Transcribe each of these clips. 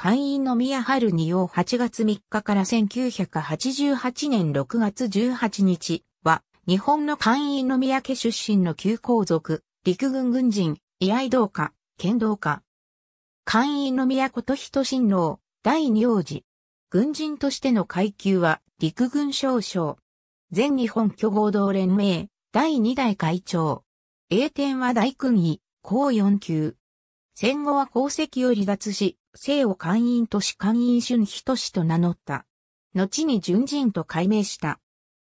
会員の宮春二を8月3日から1988年6月18日は、日本の会員の宮家出身の旧皇族、陸軍軍人、居合道家、剣道家。会員の宮こと人親王、第二王子。軍人としての階級は、陸軍少将。全日本巨合同連盟、第二代会長。栄天は大勲位、高四級。戦後は功績を離脱し、姓を官員都市官員春日都市と名乗った。後に純人と改名した。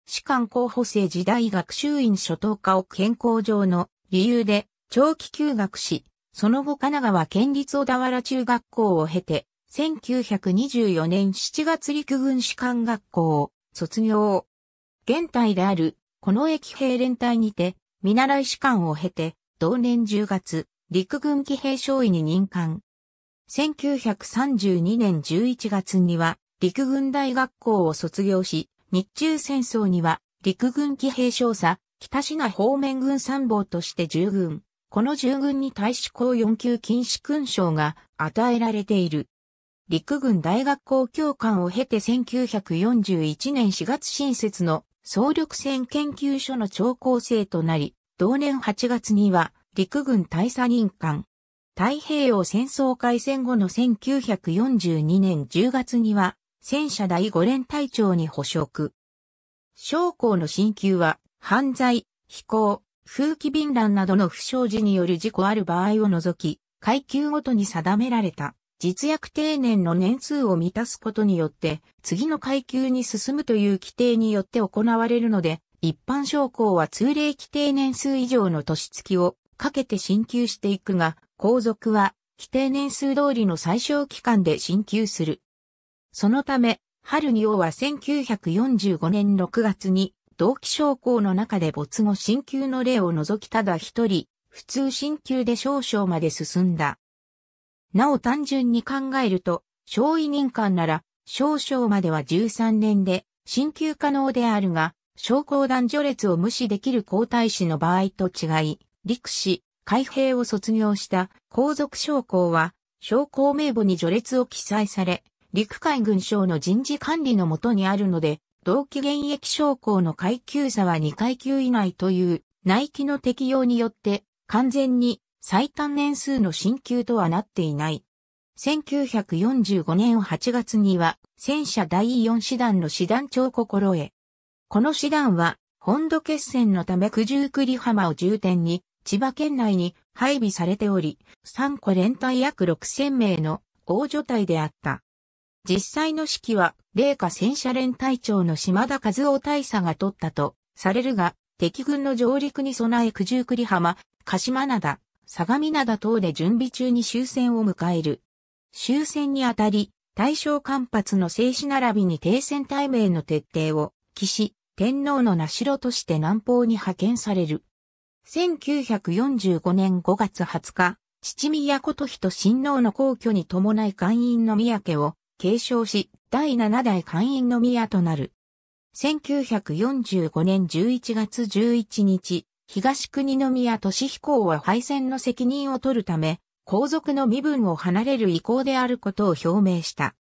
士官候補生時代学習院初等科を健康上の理由で長期休学し、その後神奈川県立小田原中学校を経て、1924年7月陸軍士官学校を卒業。現体である、この駅兵連隊にて、見習い士官を経て、同年10月、陸軍騎兵少尉に任官。1932年11月には陸軍大学校を卒業し、日中戦争には陸軍騎兵少佐、北品方面軍参謀として従軍。この従軍に対し高4級禁止勲章が与えられている。陸軍大学校教官を経て1941年4月新設の総力戦研究所の長高生となり、同年8月には陸軍大佐任官。太平洋戦争開戦後の1942年10月には、戦車第5連隊長に捕職。将校の進級は、犯罪、飛行、風紀便乱などの不祥事による事故ある場合を除き、階級ごとに定められた、実役定年の年数を満たすことによって、次の階級に進むという規定によって行われるので、一般将校は通例規定年数以上の年月をかけて進級していくが、皇族は規定年数通りの最小期間で進級する。そのため、春に王は1945年6月に同期将校の中で没後進級の例を除きただ一人、普通進級で少々まで進んだ。なお単純に考えると、小委任官なら少々までは13年で進級可能であるが、将校団序列を無視できる皇太子の場合と違い、陸士、海兵を卒業した皇族将校は、将校名簿に序列を記載され、陸海軍省の人事管理のもとにあるので、同期現役将校の階級差は2階級以内という内規の適用によって完全に最短年数の進級とはなっていない。1945年8月には戦車第4師団の師団長心得。この師団は本土決戦のため九十九里浜を重点に千葉県内に配備されており、3個連隊約6000名の大女隊であった。実際の指揮は、霊下戦車連隊長の島田和夫大佐が取ったとされるが、敵軍の上陸に備え九十九里浜、鹿島灘、相模灘等で準備中に終戦を迎える。終戦にあたり、大正間発の静止並びに停戦対名の徹底を、騎士、天皇の名城として南方に派遣される。1945年5月20日、七宮琴人親王の皇居に伴い官員の宮家を継承し、第7代官員の宮となる。1945年11月11日、東国宮俊彦は敗戦の責任を取るため、皇族の身分を離れる意向であることを表明した。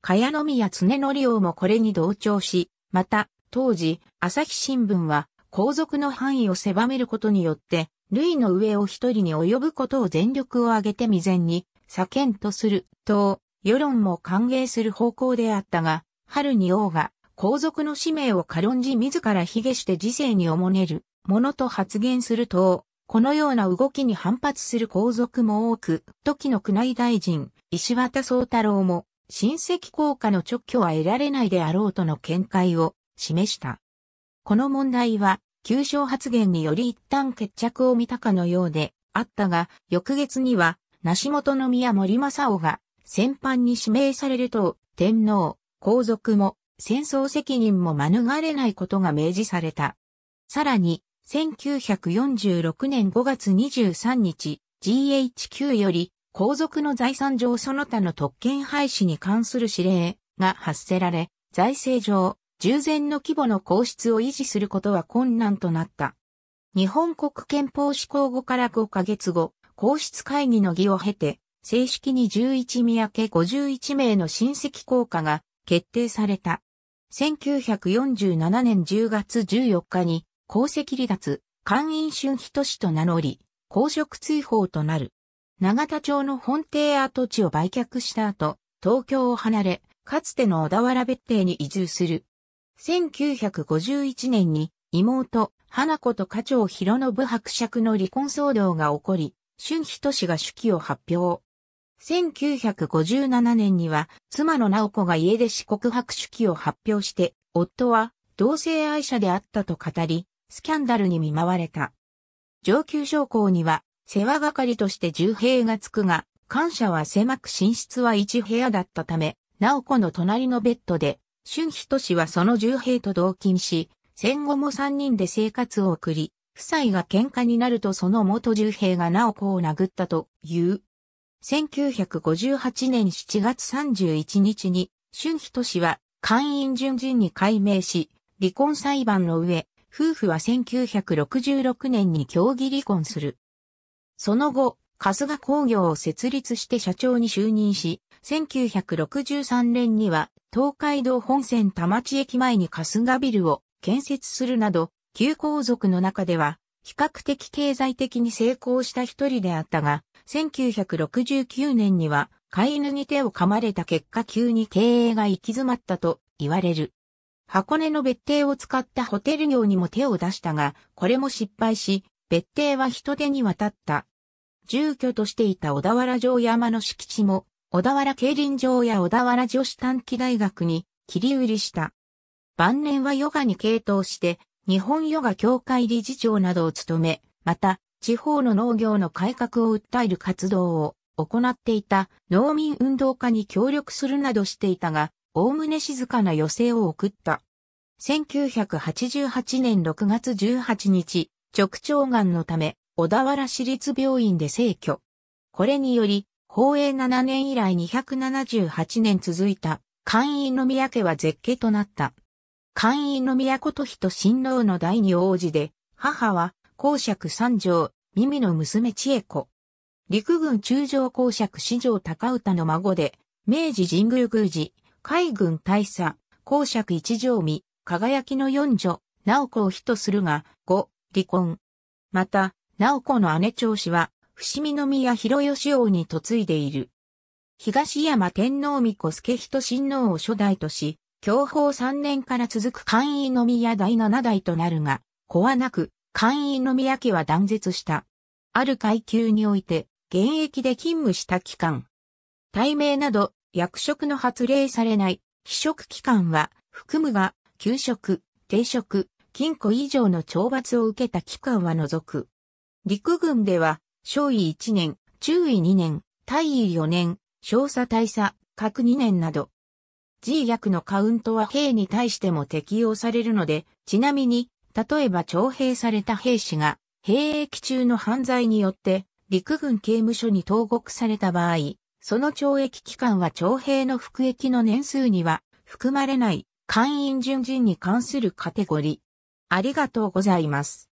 茅宮常則王もこれに同調し、また、当時、朝日新聞は、皇族の範囲を狭めることによって、類の上を一人に及ぶことを全力を挙げて未然に、叫んとする、と、世論も歓迎する方向であったが、春に王が、皇族の使命を軽んじ自ら卑下して時世におもねる、ものと発言すると、このような動きに反発する皇族も多く、時の宮内大臣、石渡宗太郎も、親戚効果の直挙は得られないであろうとの見解を示した。この問題は、急所発言により一旦決着を見たかのようであったが、翌月には、梨本宮森正夫が戦犯に指名されると、天皇、皇族も戦争責任も免れないことが明示された。さらに、1946年5月23日、GHQ より、皇族の財産上その他の特権廃止に関する指令が発せられ、財政上、従前の規模の皇室を維持することは困難となった。日本国憲法施行後から5ヶ月後、皇室会議の儀を経て、正式に11宮家51名の親戚効果が決定された。1947年10月14日に、皇籍離脱、官員春人氏と名乗り、公職追放となる。長田町の本邸跡地を売却した後、東京を離れ、かつての小田原別邸に移住する。1951年に妹、花子と家長広信伯爵の離婚騒動が起こり、春日都氏が手記を発表。1957年には妻の直子が家出し告白手記を発表して、夫は同性愛者であったと語り、スキャンダルに見舞われた。上級将校には世話係として重兵がつくが、感謝は狭く寝室は一部屋だったため、直子の隣のベッドで春日都市はその重兵と同勤し、戦後も三人で生活を送り、夫妻が喧嘩になるとその元重兵が直子を殴ったという。1958年7月31日に、春日都市は官員順々に改名し、離婚裁判の上、夫婦は1966年に協議離婚する。その後、春日工業を設立して社長に就任し、1963年には東海道本線田町駅前に春日ビルを建設するなど、旧皇族の中では比較的経済的に成功した一人であったが、1969年には飼い犬に手を噛まれた結果急に経営が行き詰まったと言われる。箱根の別邸を使ったホテル業にも手を出したが、これも失敗し、別邸は人手に渡った。住居としていた小田原城山の敷地も小田原競輪場や小田原女子短期大学に切り売りした。晩年はヨガに傾倒して、日本ヨガ協会理事長などを務め、また、地方の農業の改革を訴える活動を行っていた農民運動家に協力するなどしていたが、おおむね静かな余生を送った。1988年6月18日、直腸癌のため、小田原市立病院で逝去。これにより、宝永7年以来278年続いた、官員の宮家は絶景となった。官員の宮こと人新郎の第二王子で、母は、公爵三条、耳の娘千恵子。陸軍中将公爵四条高歌の孫で、明治神宮宮司、海軍大佐、公爵一条美、輝きの四女、直子を人とするが、五、離婚。また、直子の姉長子は、伏見宮広義王に嫁いでいる。東山天皇御子助人親王を初代とし、享保三年から続く官位宮第七代となるが、子はなく、官位宮家は断絶した。ある階級において、現役で勤務した期間。大名など、役職の発令されない、非職期間は、含むが、給職、定職、禁錮以上の懲罰を受けた期間は除く。陸軍では、少尉1年、中尉2年、大尉4年、少佐大佐、各2年など。G 役のカウントは兵に対しても適用されるので、ちなみに、例えば徴兵された兵士が、兵役中の犯罪によって、陸軍刑務所に投獄された場合、その懲役期間は徴兵の服役の年数には含まれない、官員順人に関するカテゴリー。ありがとうございます。